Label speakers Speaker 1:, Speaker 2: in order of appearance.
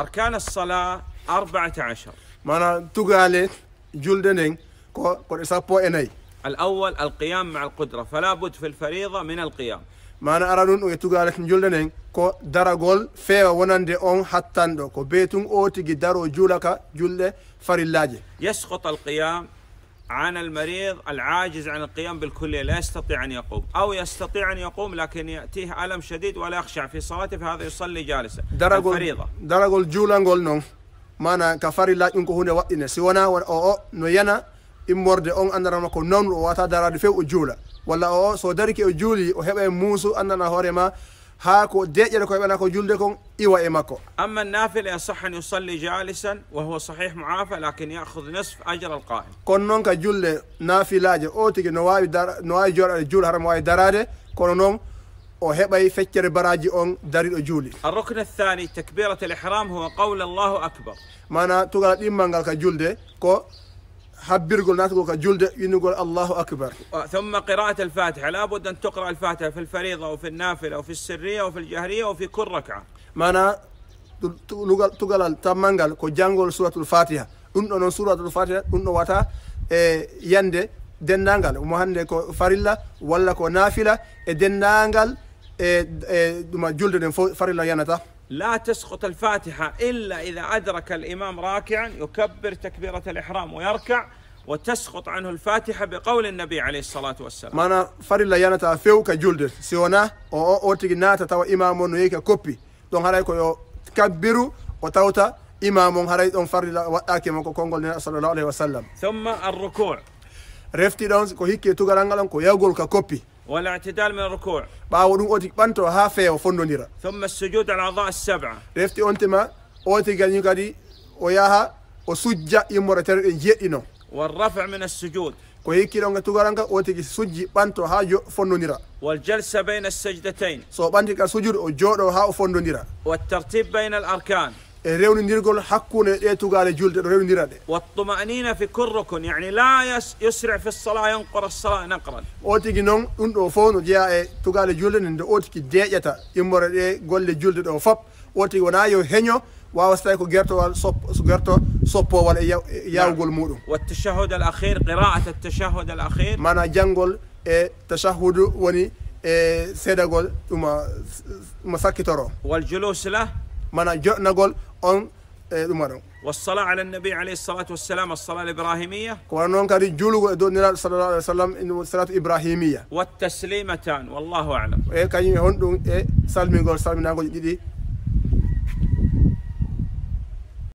Speaker 1: أركان الصلاة أربعة عشر مانا تقالت جلدنين كو كو إسابو إني
Speaker 2: الأول القيام مع القدرة فلا بد في الفريضة من القيام
Speaker 1: مانا أرانون ويتقالت جلدنين كو دراغول فيو ونندي أون حتى ندو كو بيتون أوتي جدارو جولك جلد فريلاجي
Speaker 2: يسقط القيام عن المريض العاجز عن القيام بالكلية لا يستطيع أن يقوم أو يستطيع أن يقوم لكن يأتيه ألم شديد ولا يخشع في صلاته فهذا يصلي جالسا الفريضة
Speaker 1: درجة الجولة نقول ما انا كفاري لا ينكو هنا وقتنا سوانا أو نوينا إمورد أون أن رمى نون واتا درجة في الجولة ولا أو سودرك الجولي وهبة موسو أننا هورما هاكو كو ديجر كو كون إيوا إمكو
Speaker 2: إيه أما النافل يصح أن يصلي جالسا وهو صحيح معافى لكن يأخذ نصف أجر القائم
Speaker 1: كون كجلد جولد نافل أجر أو تيجي نواي دار نواي جور جول هرم واي درارة كون أو هب أي فكر براجي on dariɗo juuli
Speaker 2: الركن الثاني تكبيرة الإحرام هو قول الله أكبر
Speaker 1: ما أنا تقول إيمان قال كجلد كو حبر حبرقول ناتقول جلد ينقول الله أكبر
Speaker 2: آه، ثم قراءة الفاتحة لابد أن تقرأ الفاتحة في الفريضة وفي النافلة وفي السرية وفي الجهرية وفي كل ركعة
Speaker 1: معنى تقال تمانقل كو جانقول سورة الفاتحة أنه نون سورة الفاتحة أنه واتا يند denndangal ومهند hannde ko farilla walla ko naafila e denndangal e ɗuma لا تسقط الفاتحة
Speaker 2: إلا إذا أدرك الإمام راكعا يكبر تكبيرة الإحرام ويركع وتسقط عنه الفاتحة بقول النبي عليه الصلاة والسلام
Speaker 1: مانا فرلا يانا تافيو كجولد سيونا أو أو تجناتا تاو إمام نويك كوبي دون هراي كو تكبرو وتاوتا إمام هراي دون فرلا وأكي مكو كونغول صلى الله عليه وسلم ثم الركوع رفتي دونز كو هيكي توغرانغالان كو يغول ككوبي
Speaker 2: والاعتدال من الركوع
Speaker 1: باو دون اوتي بانتو ها فيو فوندونيرا
Speaker 2: ثم السجود على الاعضاء السبعه
Speaker 1: ريفتي اونتما اوتي غانيو غادي وياها وسجا يمرتر جيدينو والرفع من السجود ko hikkiɗonga tugaranga o tigi sujji ɓanto ha fondodira
Speaker 2: waljalsa bayna sajdatain
Speaker 1: so ɓanti ka sujud او جودو ها فوندونيرا
Speaker 2: والترتيب بين الاركان
Speaker 1: ريونيرغول حكون ايتوغال جولت ريونيراد
Speaker 2: والطمأنينة في كركن يعني لا يس يسرع في الصلاة ينقر الصلاة نقرا
Speaker 1: اوتيغي نون اندو فون جيا توغال ان ند اوتيكي ديجتا يمر اي غول جولت دو فاب اوتي ونا يو هينيو واو ستايكو جيرتو سوب جيرتو سوبو ولا ياوغول مودو
Speaker 2: والتشهد الاخير قراءة التشهد الاخير
Speaker 1: مانا جانغول تشهد وني اي سيدغول وما مسكترو والجلوس له من jo'nagol on أن ɗum
Speaker 2: والصلاة على النبي عليه الصلاة والسلام الصلاة الإبراهيمية
Speaker 1: قرآن كاري جولو دون صلى الله عليه وسلم إن الصلاة إبراهيمية والتسليمتان والله أعلم إيه كان يهون دون إيه سلم يقول سلم نقول جدي